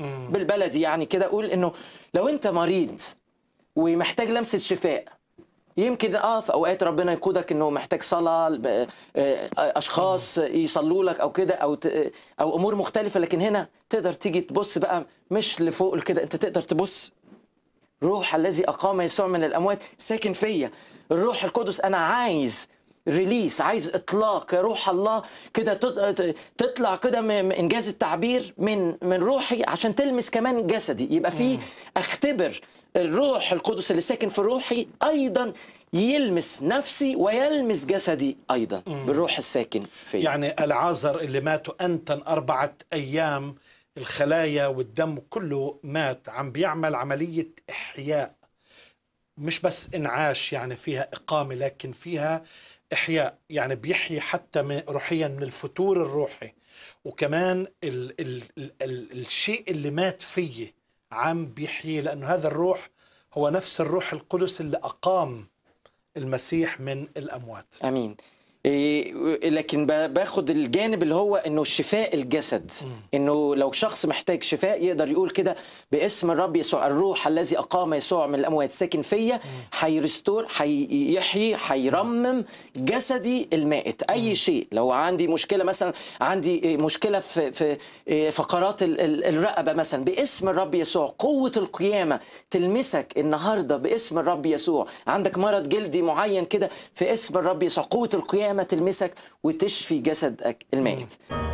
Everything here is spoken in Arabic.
بالبلدي يعني كده اقول انه لو انت مريض ومحتاج لمسه شفاء يمكن اه في اوقات ربنا يقودك انه محتاج صلاه آه، اشخاص يصلوا لك او كده او او امور مختلفه لكن هنا تقدر تيجي تبص بقى مش لفوق كده انت تقدر تبص روح الذي اقام يسوع من الاموات ساكن فيا الروح القدس انا عايز ريليس عايز اطلاق يا روح الله كده تطلع كده انجاز التعبير من من روحي عشان تلمس كمان جسدي يبقى في اختبر الروح القدس اللي ساكن في روحي ايضا يلمس نفسي ويلمس جسدي ايضا بالروح الساكن في يعني العازر اللي ماتوا انتن اربعه ايام الخلايا والدم كله مات عم بيعمل عمليه احياء مش بس انعاش يعني فيها اقامه لكن فيها إحياء يعني بيحيي حتى روحيا من الفتور الروحي وكمان ال ال ال ال الشيء اللي مات فيه عم بيحييه لأنه هذا الروح هو نفس الروح القدس اللي أقام المسيح من الأموات آمين إيه، لكن باخد الجانب اللي هو انه شفاء الجسد انه لو شخص محتاج شفاء يقدر يقول كده باسم الرب يسوع الروح الذي اقام يسوع من الاموات ساكن فيا هيرستور هيحيي هيرمم جسدي المائت اي شيء لو عندي مشكله مثلا عندي مشكله في في إيه، فقرات الرقبه مثلا باسم الرب يسوع قوه القيامه تلمسك النهارده باسم الرب يسوع عندك مرض جلدي معين كده في اسم الرب يسوع قوه القيامه ما تلمسك وتشفي جسدك الميت